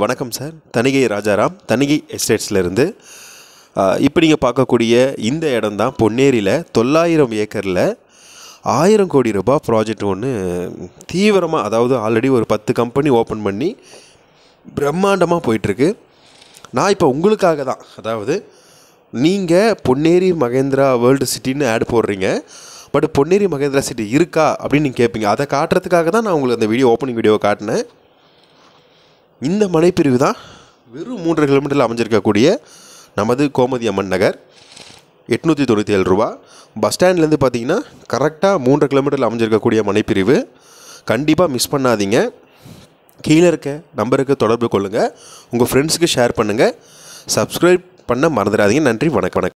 வணக்கம் சார் தணிகை ராஜாராம் தணிகை எஸ்டேட்ஸ்லேருந்து இப்போ நீங்கள் பார்க்கக்கூடிய இந்த இடம் தான் பொன்னேரியில் தொள்ளாயிரம் ஏக்கரில் ஆயிரம் கோடி ரூபாய் ப்ராஜெக்ட் ஒன்று தீவிரமாக அதாவது ஆல்ரெடி ஒரு பத்து கம்பெனி ஓப்பன் பண்ணி பிரம்மாண்டமாக போயிட்டுருக்கு நான் இப்போ உங்களுக்காக தான் அதாவது நீங்கள் பொன்னேரி மகேந்திரா வேர்ல்டு சிட்டின்னு ஆட் போடுறீங்க பட் பொன்னேரி மகேந்திரா சிட்டி இருக்கா அப்படின்னு நீங்கள் கேட்பீங்க அதை காட்டுறதுக்காக தான் நான் உங்களுக்கு அந்த வீடியோ ஓப்பனிங் வீடியோ காட்டினேன் இந்த மலைப்பிரிவு தான் வெறும் மூன்று கிலோமீட்டரில் அமைஞ்சிருக்கக்கூடிய நமது கோமதி அம்மன் நகர் எட்நூற்றி தொண்ணூற்றி ஏழு ரூபா பஸ் ஸ்டாண்ட்லேருந்து பார்த்தீங்கன்னா கரெக்டாக மூன்று கிலோமீட்டரில் அமைஞ்சிருக்கக்கூடிய மனைப்பிரிவு கண்டிப்பாக மிஸ் பண்ணாதீங்க கீழே இருக்க நம்பருக்கு தொடர்பு கொள்ளுங்கள் உங்கள் ஃப்ரெண்ட்ஸுக்கு ஷேர் பண்ணுங்கள் சப்ஸ்கிரைப் பண்ண மறந்துடாதீங்க நன்றி வணக்கம் வணக்கம்